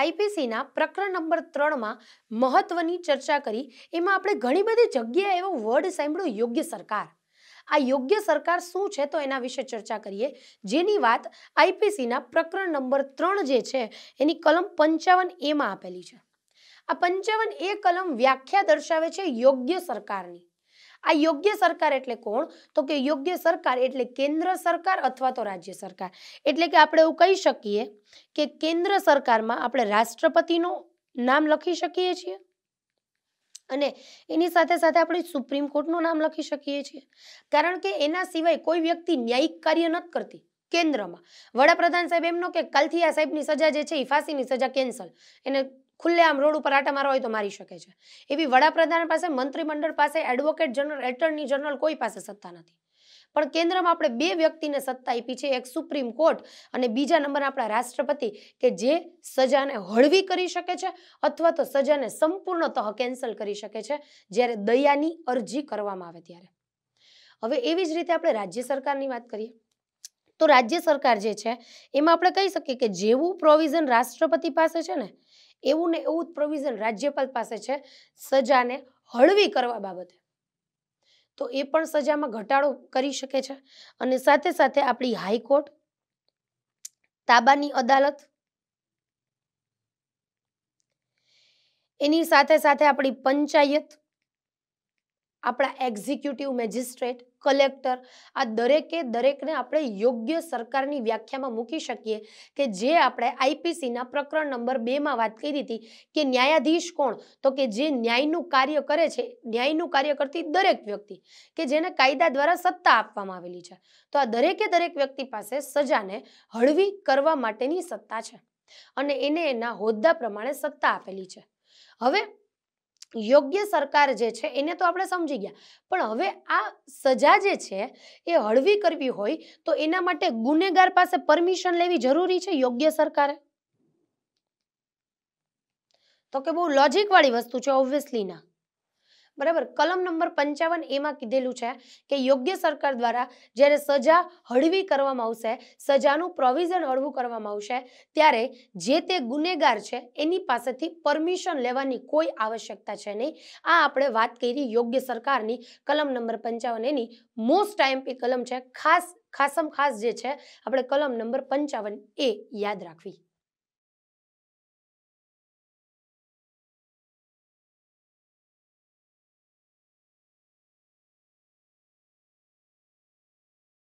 આઈપીસીના પ્રકરણ નંબર ત્રણમાં મહત્વની ચર્ચા કરી એમાં આપણે ઘણી બધી જગ્યાએ એવો વર્ડ સાંભળ્યો યોગ્ય સરકાર આ યોગ્ય સરકાર શું છે તો એના વિશે ચર્ચા કરીએ જેની વાત આઈપીસીના પ્રકરણ નંબર ત્રણ જે છે એની કલમ પંચાવન એમાં આપેલી છે આ પંચાવન એ કલમ વ્યાખ્યા દર્શાવે છે યોગ્ય સરકારની આ યોગ્ય સરકાર એટલે કોણ તો કે યોગ્ય સરકાર એટલે કેન્દ્ર સરકાર અથવા તો રાજ્ય સરકાર એટલે કે આપણે એવું કહી શકીએ કે કેન્દ્ર સરકારમાં આપણે રાષ્ટ્રપતિનું નામ લખી શકીએ છીએ અને એની સાથે સાથે આપણે સુપ્રીમ કોર્ટનું નામ લખી શકીએ છીએ કારણ કે એના સિવાય કોઈ વ્યક્તિ ન્યાયિક કાર્ય નથી કરતી કેન્દ્રમાં વડાપ્રધાન સાહેબ એમનો કે કાલથી આ સાહેબની સજા જે છે એ ફાંસીની સજા કેન્સલ એને ખુલ્લેઆમ રોડ ઉપર આટા મારવા હોય તો મારી શકે છે એવી વડાપ્રધાન પાસે મંત્રીમંડળ પાસે એડવોકેટ જનરલ એટર્ની જનરલ કોઈ પાસે સત્તા નથી પણ કેન્દ્રમાં આપણે બે વ્યક્તિને સત્તા આપી છે એક સુપ્રીમ કોર્ટ અને બીજા નંબર આપણા રાષ્ટ્રપતિ કે જે સજાને હળવી કરી શકે છે અથવા તો સજાને સંપૂર્ણતઃ કેન્સલ કરી શકે છે જ્યારે દયાની અરજી કરવામાં આવે ત્યારે હવે એવી જ રીતે આપણે રાજ્ય સરકારની વાત કરીએ તો રાજ્ય સરકાર જે છે એમાં આપણે કહી શકીએ કે જેવું પ્રોવિઝન રાષ્ટ્રપતિ પાસે છે ને એવું ને એવું જ પ્રોવિઝન રાજ્યપાલ પાસે છે સજાને હળવી કરવા બાબતે તો એ પણ સજામાં ઘટાડો કરી શકે છે અને સાથે સાથે આપણી હાઈકોર્ટ તાબાની અદાલત એની સાથે સાથે આપણી પંચાયત આપણા એક્ઝિક્યુટિવ મેજિસ્ટ્રેટ કલેક્ટર આ દરેકે દરેકને આપણે યોગ્ય સરકારની વ્યાખ્યામાં મૂકી શકીએ કે જે આપણે આઈપીસીના પ્રકરણ નંબર બેમાં વાત કરી હતી કે ન્યાયાધીશ કોણ તો કે જે ન્યાયનું કાર્ય કરે છે ન્યાયનું કાર્ય કરતી દરેક વ્યક્તિ કે જેને કાયદા દ્વારા સત્તા આપવામાં આવેલી છે તો આ દરેકે દરેક વ્યક્તિ પાસે સજાને હળવી કરવા માટેની સત્તા છે અને એને એના હોદ્દા પ્રમાણે સત્તા આપેલી છે હવે યોગ્ય સરકાર જે છે એને તો આપણે સમજી ગયા પણ હવે આ સજા જે છે એ હળવી કરવી હોય તો એના માટે ગુનેગાર પાસે પરમિશન લેવી જરૂરી છે યોગ્ય સરકારે તો કે બહુ લોજિક વાળી વસ્તુ છે ઓબ્વિયસલી ના બરાબર કલમ નંબર પંચાવન એમાં કીધેલું છે કે યોગ્ય સરકાર દ્વારા જ્યારે સજા હળવી કરવામાં આવશે સજાનું પ્રોવિઝન હળવું કરવામાં આવશે ત્યારે જે તે ગુનેગાર છે એની પાસેથી પરમિશન લેવાની કોઈ આવશ્યકતા છે નહીં આ આપણે વાત કરી યોગ્ય સરકારની કલમ નંબર પંચાવન એની મોસ્ટ ટાઈમ્પી કલમ છે ખાસ ખાસમ ખાસ જે છે આપણે કલમ નંબર પંચાવન એ યાદ રાખવી